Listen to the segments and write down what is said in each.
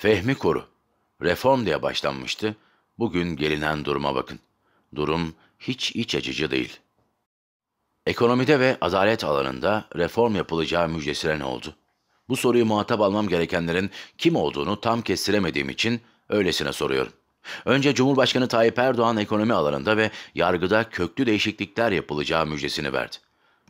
Fehmi Koru, reform diye başlanmıştı. Bugün gelinen duruma bakın. Durum hiç iç açıcı değil. Ekonomide ve adalet alanında reform yapılacağı müjdesine ne oldu? Bu soruyu muhatap almam gerekenlerin kim olduğunu tam kestiremediğim için öylesine soruyorum. Önce Cumhurbaşkanı Tayyip Erdoğan ekonomi alanında ve yargıda köklü değişiklikler yapılacağı müjdesini verdi.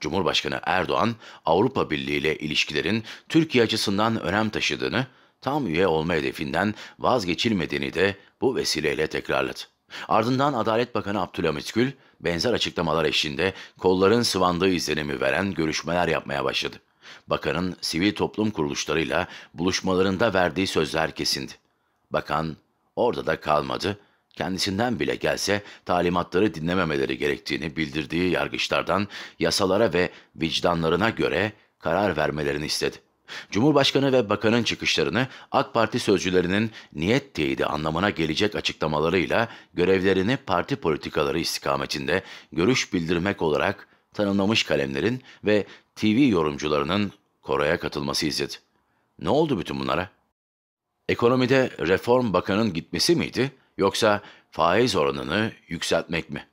Cumhurbaşkanı Erdoğan, Avrupa Birliği ile ilişkilerin Türkiye açısından önem taşıdığını tam üye olma hedefinden vazgeçilmediğini de bu vesileyle tekrarladı. Ardından Adalet Bakanı Abdülhamit Gül benzer açıklamalar eşliğinde kolların sıvandığı izlenimi veren görüşmeler yapmaya başladı. Bakanın sivil toplum kuruluşlarıyla buluşmalarında verdiği sözler kesindi. Bakan orada da kalmadı, kendisinden bile gelse talimatları dinlememeleri gerektiğini bildirdiği yargıçlardan yasalara ve vicdanlarına göre karar vermelerini istedi. Cumhurbaşkanı ve bakanın çıkışlarını AK Parti sözcülerinin niyet teyidi anlamına gelecek açıklamalarıyla görevlerini parti politikaları istikametinde görüş bildirmek olarak tanımlamış kalemlerin ve TV yorumcularının koroya katılması izledi. Ne oldu bütün bunlara? Ekonomide reform bakanın gitmesi miydi yoksa faiz oranını yükseltmek mi?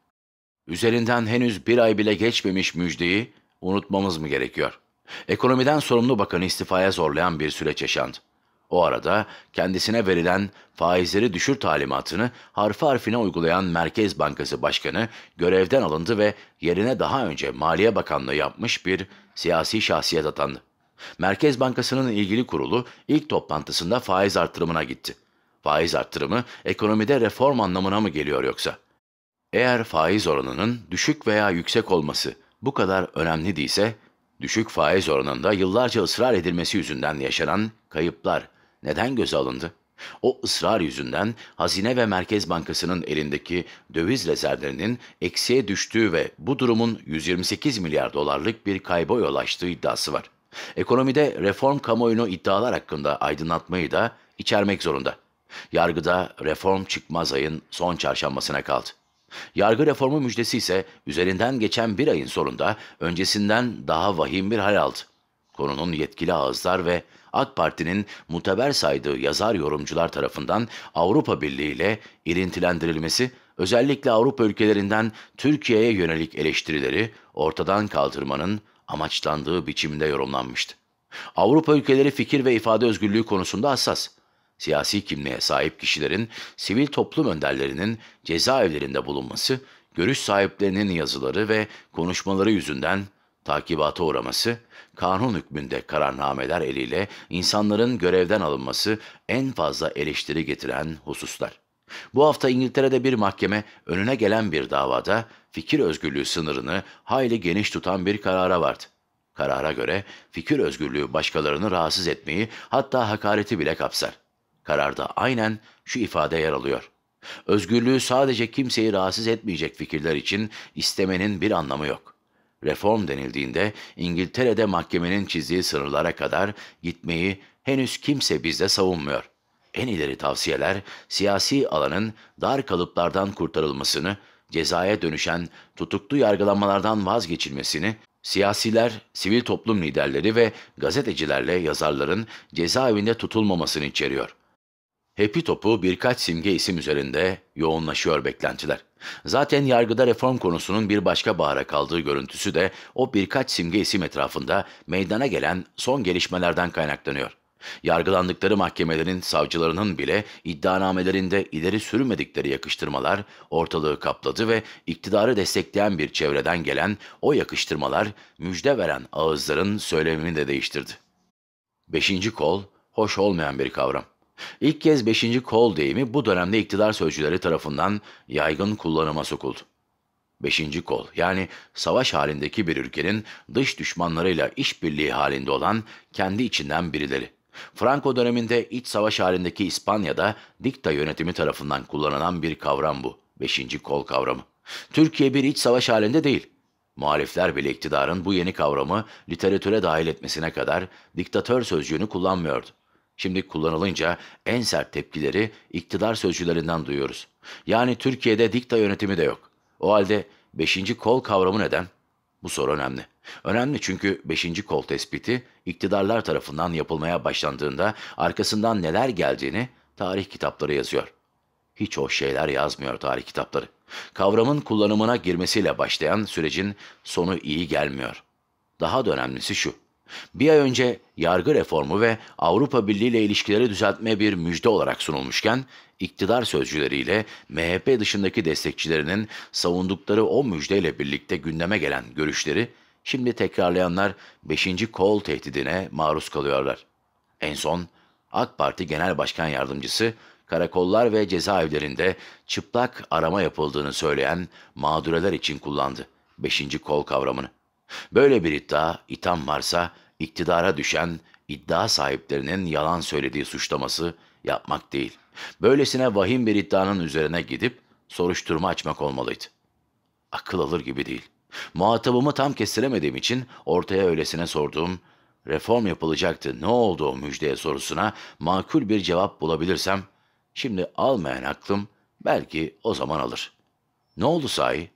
Üzerinden henüz bir ay bile geçmemiş müjdeyi unutmamız mı gerekiyor?'' Ekonomiden sorumlu bakanı istifaya zorlayan bir süreç yaşandı. O arada kendisine verilen faizleri düşür talimatını harfi harfine uygulayan Merkez Bankası Başkanı görevden alındı ve yerine daha önce Maliye Bakanlığı yapmış bir siyasi şahsiyet atandı. Merkez Bankası'nın ilgili kurulu ilk toplantısında faiz artırımına gitti. Faiz artırımı ekonomide reform anlamına mı geliyor yoksa? Eğer faiz oranının düşük veya yüksek olması bu kadar önemli değilse Düşük faiz oranında yıllarca ısrar edilmesi yüzünden yaşanan kayıplar neden göze alındı? O ısrar yüzünden Hazine ve Merkez Bankası'nın elindeki döviz rezervlerinin eksiye düştüğü ve bu durumun 128 milyar dolarlık bir kayba yol açtığı iddiası var. Ekonomide reform kamuoyunu iddialar hakkında aydınlatmayı da içermek zorunda. Yargıda reform çıkmaz ayın son çarşambasına kaldı. Yargı reformu müjdesi ise üzerinden geçen bir ayın sonunda öncesinden daha vahim bir hal aldı. Konunun yetkili ağızlar ve AK Parti'nin muteber saydığı yazar yorumcular tarafından Avrupa Birliği ile ilintilendirilmesi, özellikle Avrupa ülkelerinden Türkiye'ye yönelik eleştirileri ortadan kaldırmanın amaçlandığı biçimde yorumlanmıştı. Avrupa ülkeleri fikir ve ifade özgürlüğü konusunda hassas. Siyasi kimliğe sahip kişilerin, sivil toplum önderlerinin cezaevlerinde bulunması, görüş sahiplerinin yazıları ve konuşmaları yüzünden takibata uğraması, kanun hükmünde kararnameler eliyle insanların görevden alınması en fazla eleştiri getiren hususlar. Bu hafta İngiltere'de bir mahkeme önüne gelen bir davada fikir özgürlüğü sınırını hayli geniş tutan bir karara vardı. Karara göre fikir özgürlüğü başkalarını rahatsız etmeyi hatta hakareti bile kapsar. Kararda aynen şu ifade yer alıyor. Özgürlüğü sadece kimseyi rahatsız etmeyecek fikirler için istemenin bir anlamı yok. Reform denildiğinde İngiltere'de mahkemenin çizdiği sınırlara kadar gitmeyi henüz kimse bizde savunmuyor. En ileri tavsiyeler siyasi alanın dar kalıplardan kurtarılmasını, cezaya dönüşen tutuklu yargılanmalardan vazgeçilmesini, siyasiler, sivil toplum liderleri ve gazetecilerle yazarların cezaevinde tutulmamasını içeriyor.'' Happy Top'u birkaç simge isim üzerinde yoğunlaşıyor beklentiler. Zaten yargıda reform konusunun bir başka bahara kaldığı görüntüsü de o birkaç simge isim etrafında meydana gelen son gelişmelerden kaynaklanıyor. Yargılandıkları mahkemelerin savcılarının bile iddianamelerinde ileri sürmedikleri yakıştırmalar ortalığı kapladı ve iktidarı destekleyen bir çevreden gelen o yakıştırmalar müjde veren ağızların söylemini de değiştirdi. Beşinci kol, hoş olmayan bir kavram. İlk kez 5. kol deyimi bu dönemde iktidar sözcüleri tarafından yaygın kullanıma sokuldu. 5. kol yani savaş halindeki bir ülkenin dış düşmanlarıyla işbirliği halinde olan kendi içinden birileri. Franco döneminde iç savaş halindeki İspanya'da dikta yönetimi tarafından kullanılan bir kavram bu. 5. kol kavramı. Türkiye bir iç savaş halinde değil. Muhalifler bile iktidarın bu yeni kavramı literatüre dahil etmesine kadar diktatör sözcüğünü kullanmıyordu. Şimdi kullanılınca en sert tepkileri iktidar sözcülerinden duyuyoruz. Yani Türkiye'de dikta yönetimi de yok. O halde 5. kol kavramı neden? Bu soru önemli. Önemli çünkü 5. kol tespiti iktidarlar tarafından yapılmaya başlandığında arkasından neler geldiğini tarih kitapları yazıyor. Hiç o şeyler yazmıyor tarih kitapları. Kavramın kullanımına girmesiyle başlayan sürecin sonu iyi gelmiyor. Daha da önemlisi şu. Bir ay önce yargı reformu ve Avrupa Birliği ile ilişkileri düzeltme bir müjde olarak sunulmuşken, iktidar sözcüleriyle MHP dışındaki destekçilerinin savundukları o müjdeyle birlikte gündeme gelen görüşleri, şimdi tekrarlayanlar 5. kol tehdidine maruz kalıyorlar. En son AK Parti Genel Başkan Yardımcısı, karakollar ve cezaevlerinde çıplak arama yapıldığını söyleyen mağdureler için kullandı 5. kol kavramını. Böyle bir iddia, itham varsa iktidara düşen iddia sahiplerinin yalan söylediği suçlaması yapmak değil. Böylesine vahim bir iddianın üzerine gidip soruşturma açmak olmalıydı. Akıl alır gibi değil. Muhatabımı tam kestiremediğim için ortaya öylesine sorduğum reform yapılacaktı ne oldu o müjdeye sorusuna makul bir cevap bulabilirsem şimdi almayan aklım belki o zaman alır. Ne oldu sahi?